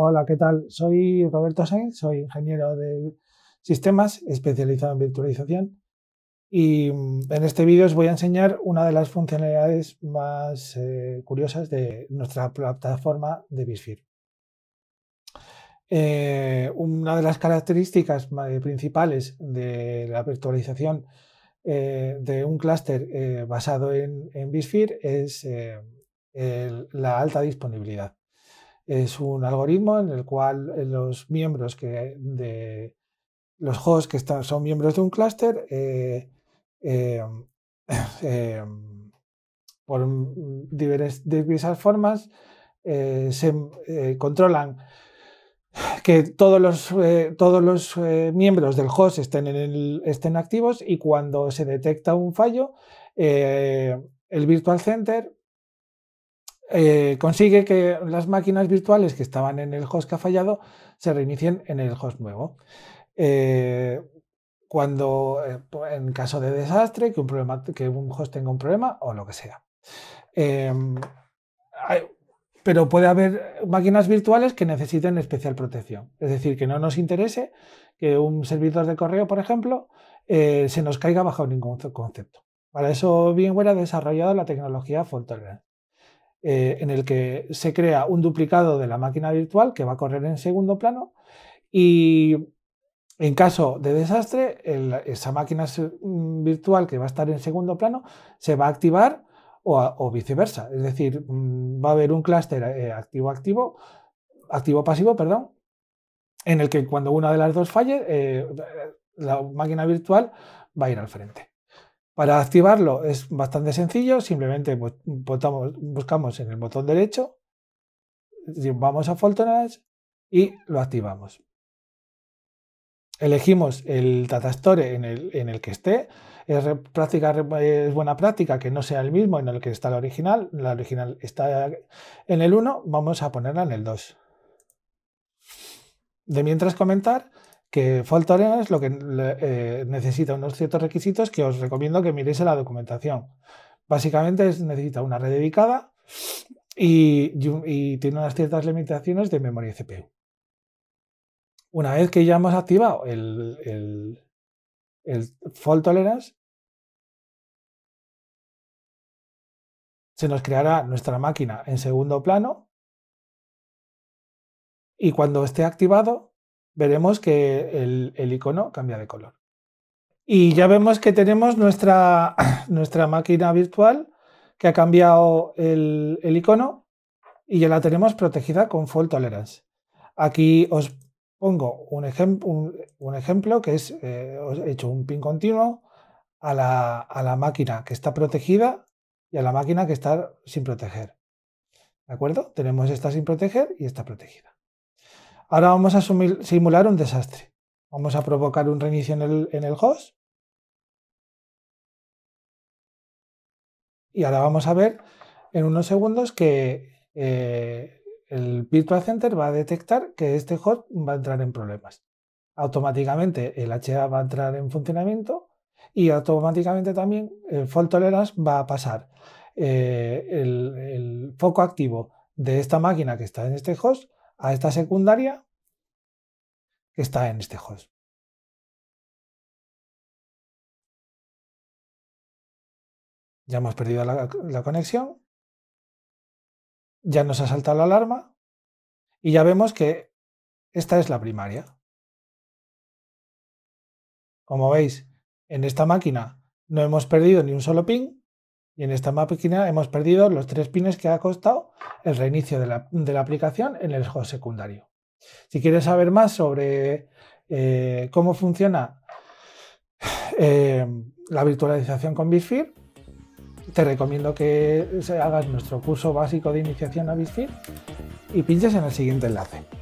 Hola, ¿qué tal? Soy Roberto Sainz, soy ingeniero de sistemas especializado en virtualización y mm, en este vídeo os voy a enseñar una de las funcionalidades más eh, curiosas de nuestra plataforma de vSphere. Eh, una de las características eh, principales de la virtualización de un clúster basado en, en es la alta disponibilidad es un algoritmo en el cual eh, los miembros que de los hosts que están, son miembros de un clúster eh, em, em, por mm, diversas, formas eh, se controlan que todos los, todos los miembros del host estén, en estén activos y cuando se detecta un fallo el Virtual Center eh, consigue que las máquinas virtuales que estaban en el host que ha fallado se reinicien en el host nuevo. Eh, cuando eh, en caso de desastre, que un, problema, que un host tenga un problema o lo que sea. Em, pero puede haber máquinas virtuales que necesiten especial protección. Es decir, que no nos interese que un servidor de correo, por ejemplo, se nos caiga bajo ningún concepto. Para eso bien ha desarrollado la tecnología Fault Tolerance. Eh, en el que se crea un duplicado de la máquina virtual que va a correr en segundo plano y en caso de desastre, esa máquina mm, virtual que va a estar en segundo plano se va a activar o, viceversa. Es decir, mm, va a haber un clúster activo-activo, eh, activo-pasivo, perdón, en el que cuando una de las dos falle, eh, la máquina virtual va a ir al frente. Para activarlo es bastante sencillo, simplemente pues, buscamos en el botón derecho, vamos a Fortnite y lo activamos. Elegimos el datastore en el, en el que esté. Es, es buena práctica que no sea el mismo en el que está la original. La original está en el 1, vamos a ponerla en el 2. De mientras comentar que Fault es lo que eh, necesita unos ciertos requisitos que os recomiendo que miréis en la documentación. Básicamente necesita una red dedicada y, tiene unas ciertas limitaciones de memoria CPU. Una vez que ya hemos activado el, el, el Fault Tolerance, se nos creará nuestra máquina en segundo plano y cuando esté activado veremos que el, icono cambia de color. Y ya vemos que tenemos nuestra, nuestra máquina virtual que ha cambiado el, icono y ya la tenemos protegida con Fault Tolerance. Aquí os pongo un, un, ejemplo que es, eh, he hecho un pin continuo a la, a la máquina que está protegida y a la máquina que está sin proteger. ¿De acuerdo? Tenemos esta sin proteger y esta protegida. Ahora vamos a simular un desastre. Vamos a provocar un reinicio en el, host. Y ahora vamos a ver en unos segundos que eh, el Virtual Center va a detectar que este host va a entrar en problemas. Automáticamente el HA va a entrar en funcionamiento y automáticamente también el Fault Tolerance va a pasar eh, el foco activo de esta máquina que está en este host a esta secundaria que está en este host. Ya hemos perdido la, conexión, ya nos ha saltado la alarma y ya vemos que esta es la primaria. Como veis, en esta máquina no hemos perdido ni un solo pin y en esta máquina hemos perdido los tres pines que ha costado el reinicio de la, aplicación en el juego secundario. Si quieres saber más sobre eh, cómo funciona eh, la virtualización con Bisphere, te recomiendo que hagas nuestro curso básico de iniciación a Bisfir y pinches en el siguiente enlace.